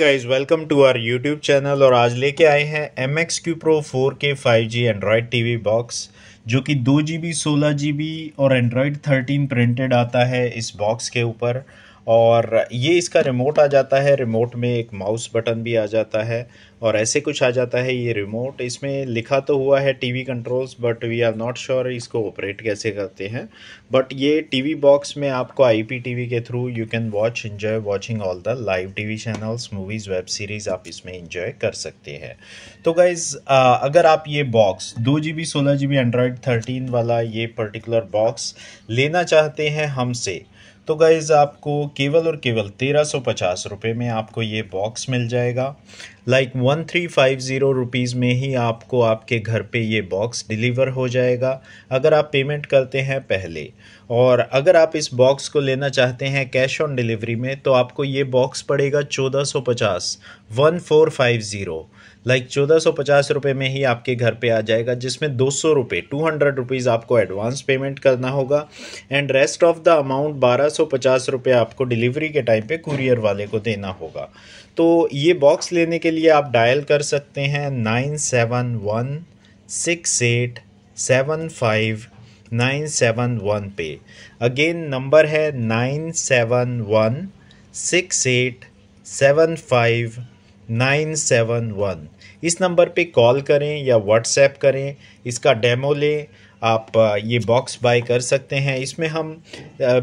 guys welcome to our YouTube channel और आज लेके आए हैं M X Q pro four K five G Android T V box जो कि दो जी बी सोलह जी बी और एंड्रॉयड थर्टीन प्रिंटेड आता है इस बॉक्स के ऊपर और ये इसका रिमोट आ जाता है रिमोट में एक माउस बटन भी आ जाता है और ऐसे कुछ आ जाता है ये रिमोट इसमें लिखा तो हुआ है TV controls but we are not sure इसको ऑपरेट कैसे करते हैं बट ये टीवी बॉक्स में आपको आईपीटीवी के through you can watch enjoy watching all the live TV channels movies web series आप इसमें इन्जॉय कर सकते हैं तो गाइज अगर आप ये बॉक्स दो जी बी सोलह जी बी एंड्रॉयड थर्टीन वाला ये पर्टिकुलर बॉक्स लेना चाहते हैं हमसे तो गाइज़ आपको केवल और केवल तेरह सौ पचास रुपये में आपको ये बॉक्स मिल जाएगा like one three five zero rupees में ही आपको आपके घर पे ये बॉक्स डिलीवर हो जाएगा अगर आप पेमेंट करते हैं पहले और अगर आप इस बॉक्स को लेना चाहते हैं कैश ऑन डिलीवरी में तो आपको ये बॉक्स पड़ेगा चौदह सौ पचास one four five zero like चौदह सौ पचास रुपये में ही आपके घर पे आ जाएगा जिसमें दो सौ रुपये टू हंड्रेड रुपीज़ आपको एडवांस पेमेंट करना होगा and rest of the amount बारह सौ पचास रुपये आपको डिलीवरी के टाइम पे कुरियर वाले को देना होगा तो ये बॉक्स लेने के लिए आप डायल कर सकते हैं nine seven one six eight seven five nine seven one पे अगेन नंबर है nine seven one six eight seven five nine seven one इस नंबर पे कॉल करें या व्हाट्सएप करें इसका डेमो लें आप ये बॉक्स बाय कर सकते हैं इसमें हम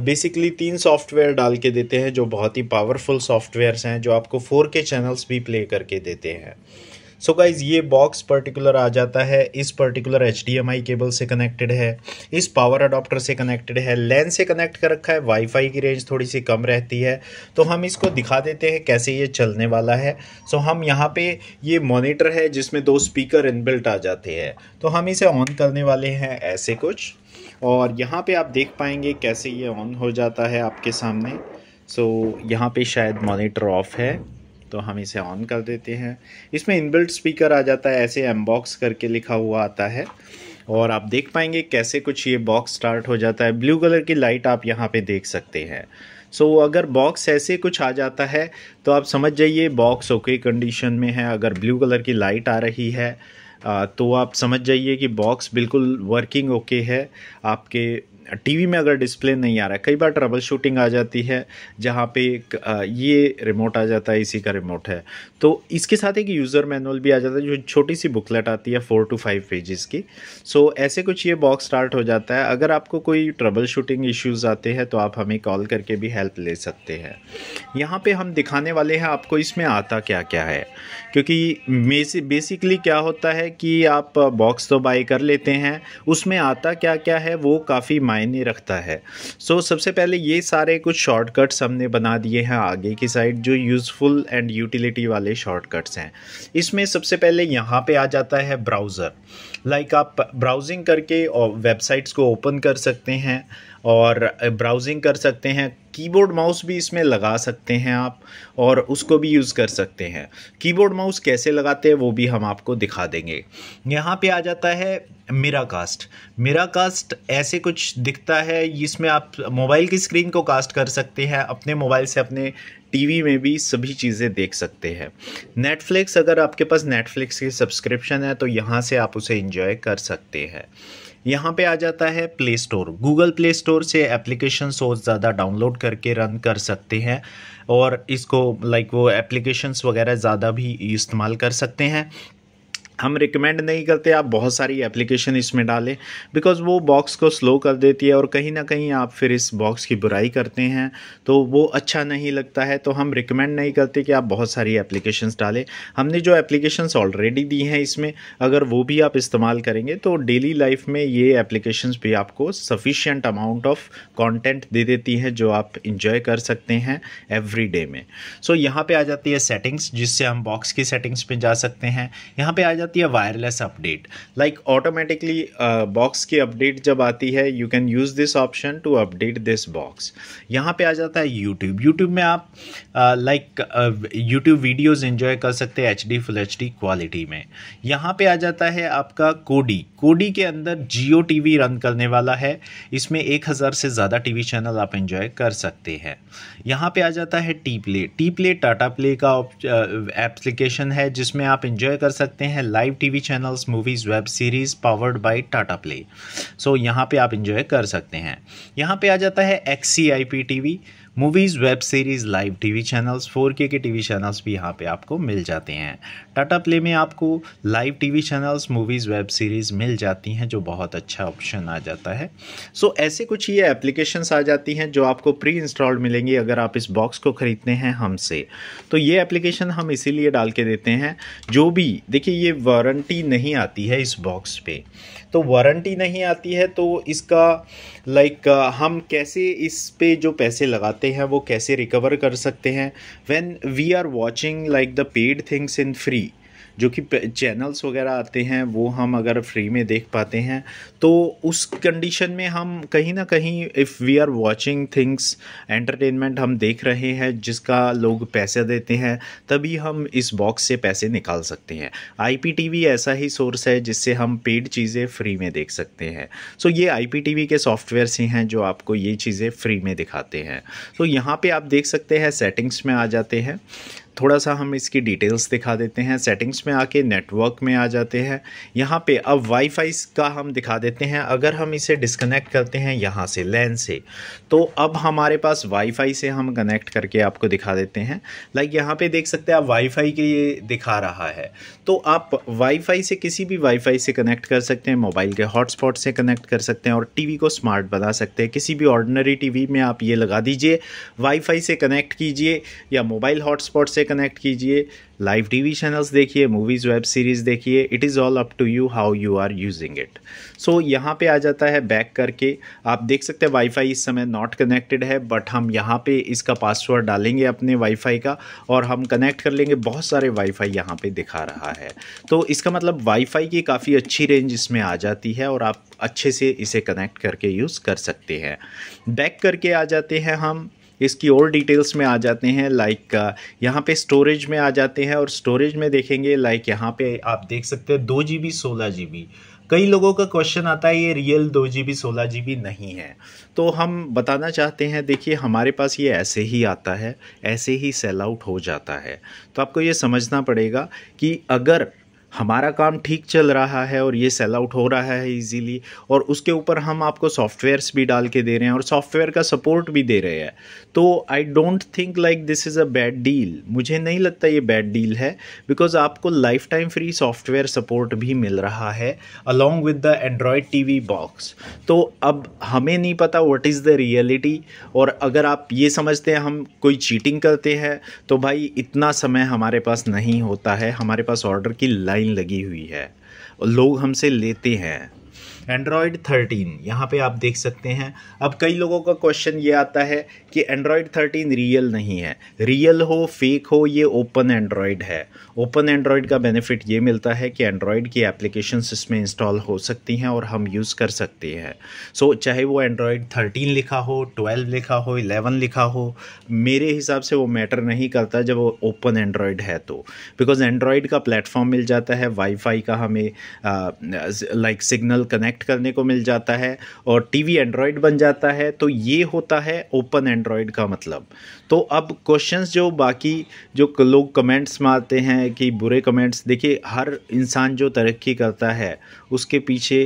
बेसिकली तीन सॉफ्टवेयर डाल के देते हैं जो बहुत ही पावरफुल सॉफ्टवेयर्स हैं जो आपको फोर के चैनल्स भी प्ले करके देते हैं सो so गाइज ये बॉक्स पर्टिकुलर आ जाता है इस पर्टिकुलर एच केबल से कनेक्टेड है इस पावर अडोप्टर से कनेक्टेड है लैन से कनेक्ट कर रखा है वाईफाई की रेंज थोड़ी सी कम रहती है तो हम इसको दिखा देते हैं कैसे ये चलने वाला है सो so हम यहाँ पे ये मॉनिटर है जिसमें दो स्पीकर इनबिल्ट आ जाते हैं तो हम इसे ऑन करने वाले हैं ऐसे कुछ और यहाँ पे आप देख पाएंगे कैसे ये ऑन हो जाता है आपके सामने सो so, यहाँ पे शायद मॉनिटर ऑफ है तो हम इसे ऑन कर देते हैं इसमें इनबिल्ट स्पीकर आ जाता है ऐसे एमबॉक्स करके लिखा हुआ आता है और आप देख पाएंगे कैसे कुछ ये बॉक्स स्टार्ट हो जाता है ब्लू कलर की लाइट आप यहाँ पे देख सकते हैं सो so, अगर बॉक्स ऐसे कुछ आ जाता है तो आप समझ जाइए बॉक्स ओके कंडीशन में है अगर ब्लू कलर की लाइट आ रही है तो आप समझ जाइए कि बॉक्स बिल्कुल वर्किंग ओके है आपके टीवी में अगर डिस्प्ले नहीं आ रहा है कई बार ट्रबल शूटिंग आ जाती है जहाँ पे एक ये रिमोट आ जाता है इसी का रिमोट है तो इसके साथ एक यूज़र मैनुअल भी आ जाता है जो छोटी सी बुकलेट आती है फोर टू फाइव पेजेस की सो so, ऐसे कुछ ये बॉक्स स्टार्ट हो जाता है अगर आपको कोई ट्रबल शूटिंग इश्यूज़ आते हैं तो आप हमें कॉल करके भी हेल्प ले सकते हैं यहाँ पर हम दिखाने वाले हैं आपको इसमें आता क्या क्या है क्योंकि बेसिकली क्या होता है कि आप बॉक्स तो बाई कर लेते हैं उसमें आता क्या क्या है वो काफ़ी मायने रखता है सो so, सबसे पहले ये सारे कुछ शॉर्टकट्स हमने बना दिए हैं आगे की साइड जो यूज़फुल एंड यूटिलिटी वाले शॉर्टकट्स हैं इसमें सबसे पहले यहाँ पे आ जाता है ब्राउज़र लाइक like आप ब्राउजिंग करके और वेबसाइट्स को ओपन कर सकते हैं और ब्राउजिंग कर सकते हैं कीबोर्ड माउस भी इसमें लगा सकते हैं आप और उसको भी यूज़ कर सकते हैं कीबोर्ड माउस कैसे लगाते हैं वो भी हम आपको दिखा देंगे यहाँ पे आ जाता है मेरा कास्ट मेरा कास्ट ऐसे कुछ दिखता है जिसमें आप मोबाइल की स्क्रीन को कास्ट कर सकते हैं अपने मोबाइल से अपने टीवी में भी सभी चीज़ें देख सकते हैं नेटफ्लिक्स अगर आपके पास नेटफ्लिक्स की सब्सक्रिप्शन है तो यहाँ से आप उसे इंजॉय कर सकते हैं यहाँ पे आ जाता है Play Store Google Play Store से एप्लीकेशन और ज़्यादा डाउनलोड करके रन कर सकते हैं और इसको लाइक वो एप्लीकेशंस वगैरह ज़्यादा भी इस्तेमाल कर सकते हैं हम रिकमेंड नहीं करते आप बहुत सारी एप्लीकेशन इसमें डालें बिकॉज वो बॉक्स को स्लो कर देती है और कहीं ना कहीं आप फिर इस बॉक्स की बुराई करते हैं तो वो अच्छा नहीं लगता है तो हम रिकमेंड नहीं करते कि आप बहुत सारी एप्लीकेशंस डालें हमने जो एप्लीकेशंस ऑलरेडी दी हैं इसमें अगर वो भी आप इस्तेमाल करेंगे तो डेली लाइफ में ये एप्लीकेशंस भी आपको सफिशियंट अमाउंट ऑफ कॉन्टेंट दे देती हैं जो आप इंजॉय कर सकते हैं एवरी में सो so, यहाँ पर आ जाती है सेटिंग्स जिससे हम बॉक्स की सेटिंग्स पर जा सकते हैं यहाँ पर आ जाती करती है wireless update like automatically box की अपडेट जब आती है you can use this option to update this box यहाँ पे आ जाता है यूट्यूब यूट्यूब में आप लाइक यूट्यूब वीडियोस एंजॉय कर सकते हैं H D full H D quality में यहाँ पे आ जाता है आपका कोडी कोडी के अंदर जियो टीवी रन करने वाला है इसमें एक हज़ार से ज़्यादा टीवी चैनल आप एंजॉय कर सकते हैं यहाँ पे आ जाता है T play T play Tata play का एप्लीकेशन uh, है जिसमें आप इंजॉय कर सकते हैं live TV channels movies web series powered by Tata play so यहाँ पे आप इंजॉय कर सकते हैं यहाँ पे आ जाता है X C I P T V movies web series live TV channels four K K V channels भी यहाँ पे आपको मिल जाते हैं टाटा प्ले में आपको live TV channels movies web series मिल जाती हैं जो बहुत अच्छा ऑप्शन आ जाता है सो so, ऐसे कुछ ये एप्लीकेशंस आ जाती हैं जो आपको प्री इंस्टॉल्ड मिलेंगी अगर आप इस बॉक्स को ख़रीदते हैं हमसे तो ये एप्लीकेशन हम इसीलिए डाल के देते हैं जो भी देखिए ये वारंटी नहीं आती है इस बॉक्स पर तो वारंटी नहीं आती है तो इसका लाइक हम कैसे इस पर जो पैसे लगाते आते हैं वो कैसे रिकवर कर सकते हैं when we are watching like the paid things in free जो कि चैनल्स वगैरह आते हैं वो हम अगर फ्री में देख पाते हैं तो उस कंडीशन में हम कहीं ना कहीं if we are watching things entertainment हम देख रहे हैं जिसका लोग पैसे देते हैं तभी हम इस बॉक्स से पैसे निकाल सकते हैं आईपीटीवी ऐसा ही सोर्स है जिससे हम पेड चीज़ें फ्री में देख सकते हैं सो so, ये आई के सॉफ्टवेयर से हैं जो आपको ये चीज़ें फ्री में दिखाते हैं तो so, यहाँ पर आप देख सकते हैं सेटिंग्स में आ जाते हैं थोड़ा सा हम इसकी डिटेल्स दिखा देते हैं सेटिंग्स में आके नेटवर्क में आ जाते हैं यहाँ पे अब वाईफाई का हम दिखा देते हैं अगर हम इसे डिसकनेक्ट करते हैं यहाँ से लैन से तो अब हमारे पास वाईफाई से हम कनेक्ट करके आपको दिखा देते हैं लाइक यहाँ पे देख सकते हैं आप वाईफाई के ये दिखा रहा है तो आप वाईफाई से किसी भी वाईफाई से कनेक्ट कर सकते हैं मोबाइल के हॉटस्पॉट से कनेक्ट कर सकते हैं और टी को स्मार्ट बना सकते हैं किसी भी ऑर्डनरी टी में आप ये लगा दीजिए वाई से कनेक्ट कीजिए या मोबाइल हॉटस्पॉट से से कनेक्ट कीजिए लाइव टीवी चैनल्स देखिए मूवीज़ वेब सीरीज़ देखिए it is all up to you how you are using it so यहाँ पे आ जाता है बैक करके आप देख सकते हैं वाईफाई इस समय नॉट कनेक्टेड है बट हम यहाँ पे इसका पासवर्ड डालेंगे अपने वाईफाई का और हम कनेक्ट कर लेंगे बहुत सारे वाईफाई यहाँ पे दिखा रहा है तो इसका मतलब वाईफाई की काफ़ी अच्छी रेंज इसमें आ जाती है और आप अच्छे से इसे कनेक्ट करके यूज़ कर सकते हैं बैक करके आ जाते हैं हम इसकी और डिटेल्स में आ जाते हैं लाइक uh, यहाँ पे स्टोरेज में आ जाते हैं और स्टोरेज में देखेंगे लाइक यहाँ पे आप देख सकते हैं दो जी बी सोलह जी बी कई लोगों का क्वेश्चन आता है ये रियल दो जी बी सोलह जी बी नहीं है तो हम बताना चाहते हैं देखिए हमारे पास ये ऐसे ही आता है ऐसे ही सेल आउट हो जाता है तो आपको ये समझना पड़ेगा कि अगर हमारा काम ठीक चल रहा है और ये सेल आउट हो रहा है इजीली और उसके ऊपर हम आपको सॉफ्टवेयर्स भी डाल के दे रहे हैं और सॉफ्टवेयर का सपोर्ट भी दे रहे हैं तो I don't think like this is a bad deal मुझे नहीं लगता ये बैड डील है बिकॉज आपको lifetime free software support भी मिल रहा है along with the Android T box तो अब हमें नहीं पता वट इज़ द रियलिटी और अगर आप ये समझते हैं हम कोई चीटिंग करते हैं तो भाई इतना समय हमारे पास नहीं होता है हमारे पास ऑर्डर की लाइन लाइन लगी हुई है और लोग हमसे लेते हैं एंड्रॉयड थर्टीन यहाँ पे आप देख सकते हैं अब कई लोगों का क्वेश्चन ये आता है कि एंड्रॉयड थर्टीन रियल नहीं है रियल हो फेक हो ये ओपन एंड्रॉयड है ओपन एंड्रॉयड का बेनिफिट ये मिलता है कि एंड्रॉयड की एप्लीकेशन इसमें इंस्टॉल हो सकती हैं और हम यूज़ कर सकते हैं सो so, चाहे वो एंड्रॉयड थर्टीन लिखा हो ट्वेल्व लिखा हो इलेवन लिखा हो मेरे हिसाब से वो मैटर नहीं करता जब वो ओपन एंड्रॉयड है तो बिकॉज एंड्रॉयड का प्लेटफॉर्म मिल जाता है वाईफाई का हमें लाइक सिग्नल कनेक्ट कनेक्ट करने को मिल जाता है और टीवी एंड्रॉयड बन जाता है तो ये होता है ओपन एंड्रॉयड का मतलब तो अब क्वेश्चंस जो बाकी जो लोग कमेंट्स मारते हैं कि बुरे कमेंट्स देखिए हर इंसान जो तरक्की करता है उसके पीछे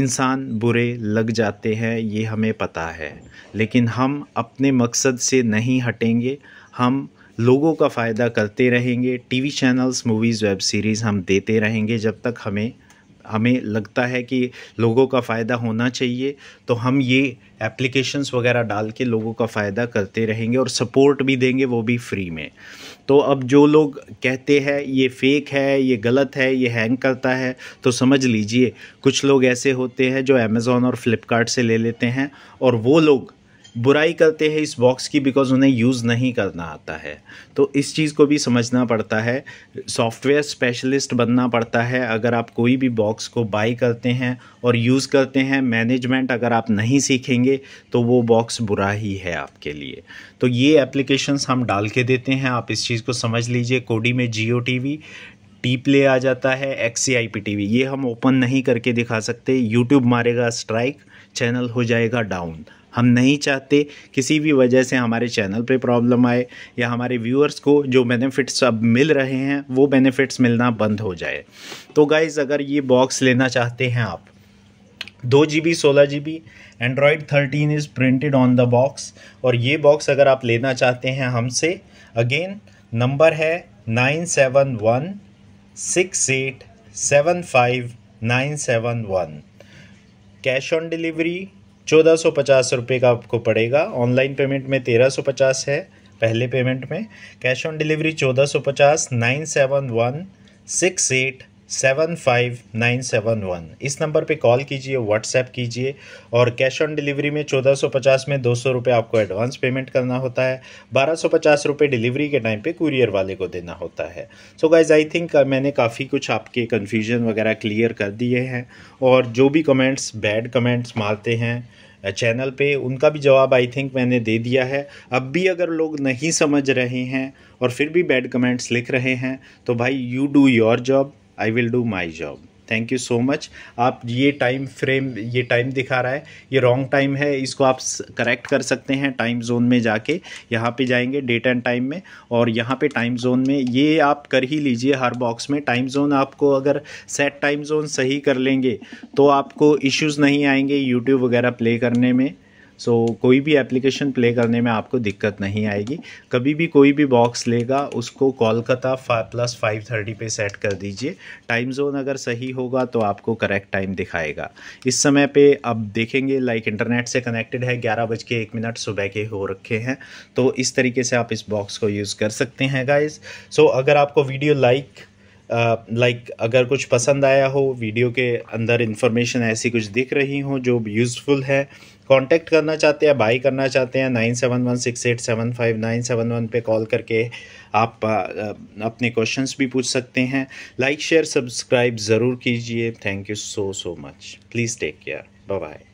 इंसान बुरे लग जाते हैं ये हमें पता है लेकिन हम अपने मकसद से नहीं हटेंगे हम लोगों का फ़ायदा करते रहेंगे TV channels movies web series हम देते रहेंगे जब तक हमें हमें लगता है कि लोगों का फ़ायदा होना चाहिए तो हम ये एप्लीकेशंस वगैरह डाल के लोगों का फ़ायदा करते रहेंगे और सपोर्ट भी देंगे वो भी फ्री में तो अब जो लोग कहते हैं ये फेक है ये गलत है ये हैंग करता है तो समझ लीजिए कुछ लोग ऐसे होते हैं जो अमेज़ोन और फ्लिपकार्ट से ले लेते हैं और वो लोग बुराई करते हैं इस बॉक्स की बिकॉज उन्हें यूज़ नहीं करना आता है तो इस चीज़ को भी समझना पड़ता है सॉफ्टवेयर स्पेशलिस्ट बनना पड़ता है अगर आप कोई भी बॉक्स को बाई करते हैं और यूज़ करते हैं मैनेजमेंट अगर आप नहीं सीखेंगे तो वो बॉक्स बुरा ही है आपके लिए तो ये एप्लीकेशंस हम डाल के देते हैं आप इस चीज़ को समझ लीजिए कोडी में जियो टी टी प्ले आ जाता है X C I P T V ये हम ओपन नहीं करके दिखा सकते यूट्यूब मारेगा स्ट्राइक चैनल हो जाएगा डाउन हम नहीं चाहते किसी भी वजह से हमारे चैनल पे प्रॉब्लम आए या हमारे व्यूअर्स को जो बेनिफिट्स अब मिल रहे हैं वो बेनिफिट्स मिलना बंद हो जाए तो गाइज़ अगर ये बॉक्स लेना चाहते हैं आप दो जी बी सोलह G B Android thirteen is printed on the box और ये बॉक्स अगर आप लेना चाहते हैं हमसे अगेन नंबर है nine seven one six eight seven five nine seven one cash on delivery चौदह सौ पचास रुपये का आपको पड़ेगा ऑनलाइन पेमेंट में तेरह सौ पचास है पहले पेमेंट में कैश ऑन डिलीवरी चौदह सौ पचास nine seven one six eight seven five nine seven one इस नंबर पे कॉल कीजिए व्हाट्सएप कीजिए और कैश ऑन डिलीवरी में चौदह सौ पचास में दो सौ रुपये आपको एडवांस पेमेंट करना होता है बारह सौ पचास रुपये डिलीवरी के टाइम पे कुरियर वाले को देना होता है सो गाइज आई थिंक मैंने काफ़ी कुछ आपके कन्फ्यूजन वगैरह क्लियर कर दिए हैं और जो भी कमेंट्स बैड कमेंट्स मारते हैं चैनल uh, पे उनका भी जवाब आई थिंक मैंने दे दिया है अब भी अगर लोग नहीं समझ रहे हैं और फिर भी बैड कमेंट्स लिख रहे हैं तो भाई you do your job I will do my job thank you so much आप ये टाइम फ्रेम ये टाइम दिखा रहा है ये रॉन्ग टाइम है इसको आप करेक्ट कर सकते हैं टाइम जोन में जाके यहाँ पे जाएंगे डेट एंड टाइम में और यहाँ पे टाइम जोन में ये आप कर ही लीजिए हर बॉक्स में टाइम जोन आपको अगर सेट टाइम जोन सही कर लेंगे तो आपको इश्यूज़ नहीं आएंगे यूट्यूब वगैरह प्ले करने में सो so, कोई भी एप्लीकेशन प्ले करने में आपको दिक्कत नहीं आएगी कभी भी कोई भी बॉक्स लेगा उसको कोलकाता प्लस फाइव थर्टी पर सेट कर दीजिए टाइम जोन अगर सही होगा तो आपको करेक्ट टाइम दिखाएगा इस समय पे अब देखेंगे लाइक इंटरनेट से कनेक्टेड है ग्यारह बज के एक मिनट सुबह के हो रखे हैं तो इस तरीके से आप इस बॉक्स को यूज़ कर सकते हैं गाइज सो so, अगर आपको video like like uh, like, अगर कुछ पसंद आया हो वीडियो के अंदर इन्फॉर्मेशन ऐसी कुछ दिख रही हो जो यूज़फुल है कांटेक्ट करना चाहते हैं बाई करना चाहते हैं nine seven one six eight seven five nine seven one पर कॉल करके आप अपने क्वेश्चंस भी पूछ सकते हैं लाइक शेयर सब्सक्राइब ज़रूर कीजिए thank you so so much please take care bye